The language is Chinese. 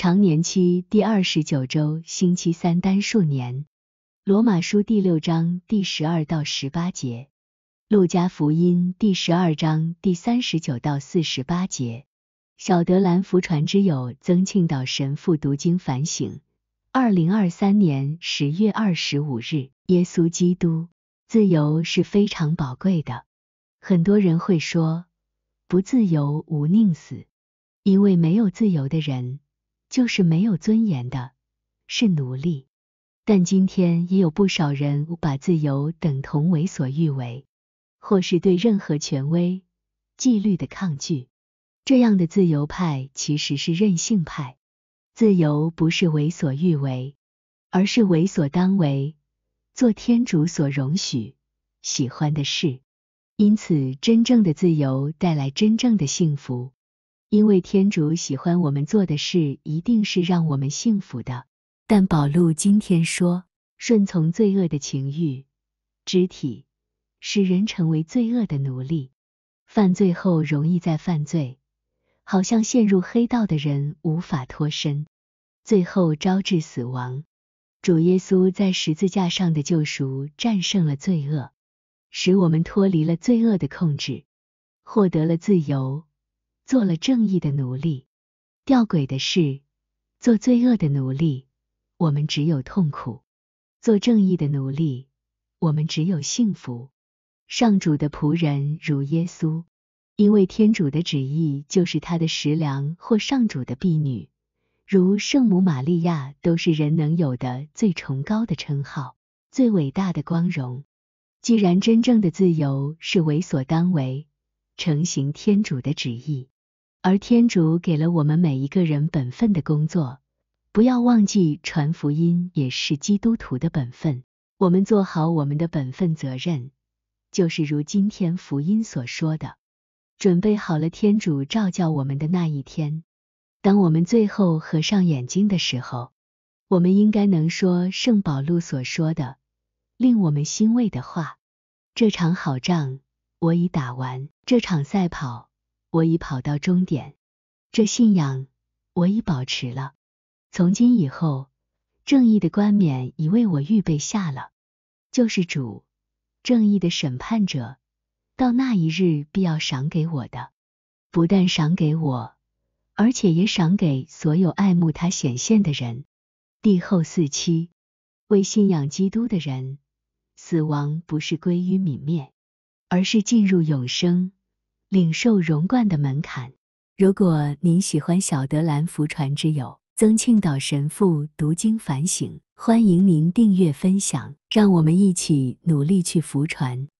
常年期第二十九周，星期三，单数年，罗马书第六章第十二到十八节，路加福音第十二章第三十九到四十八节，小德兰福传之友曾庆岛神父读经反省，二零二三年十月二十五日，耶稣基督，自由是非常宝贵的，很多人会说，不自由无宁死，因为没有自由的人。就是没有尊严的，是奴隶。但今天也有不少人把自由等同为所欲为，或是对任何权威、纪律的抗拒。这样的自由派其实是任性派。自由不是为所欲为，而是为所当为，做天主所容许、喜欢的事。因此，真正的自由带来真正的幸福。因为天主喜欢我们做的事，一定是让我们幸福的。但宝路今天说，顺从罪恶的情欲、肢体，使人成为罪恶的奴隶，犯罪后容易再犯罪，好像陷入黑道的人无法脱身，最后招致死亡。主耶稣在十字架上的救赎战胜了罪恶，使我们脱离了罪恶的控制，获得了自由。做了正义的奴隶，吊诡的是，做罪恶的奴隶，我们只有痛苦；做正义的奴隶，我们只有幸福。上主的仆人如耶稣，因为天主的旨意就是他的食粮；或上主的婢女如圣母玛利亚，都是人能有的最崇高的称号，最伟大的光荣。既然真正的自由是为所当为，诚行天主的旨意。而天主给了我们每一个人本分的工作，不要忘记传福音也是基督徒的本分。我们做好我们的本分责任，就是如今天福音所说的，准备好了天主照教我们的那一天。当我们最后合上眼睛的时候，我们应该能说圣保禄所说的，令我们欣慰的话：这场好仗我已打完，这场赛跑。我已跑到终点，这信仰我已保持了。从今以后，正义的冠冕已为我预备下了。就是主，正义的审判者，到那一日必要赏给我的，不但赏给我，而且也赏给所有爱慕他显现的人。帝后四期，为信仰基督的人，死亡不是归于泯灭，而是进入永生。领受荣冠的门槛。如果您喜欢小德兰福传之友曾庆岛神父读经反省，欢迎您订阅分享，让我们一起努力去福传。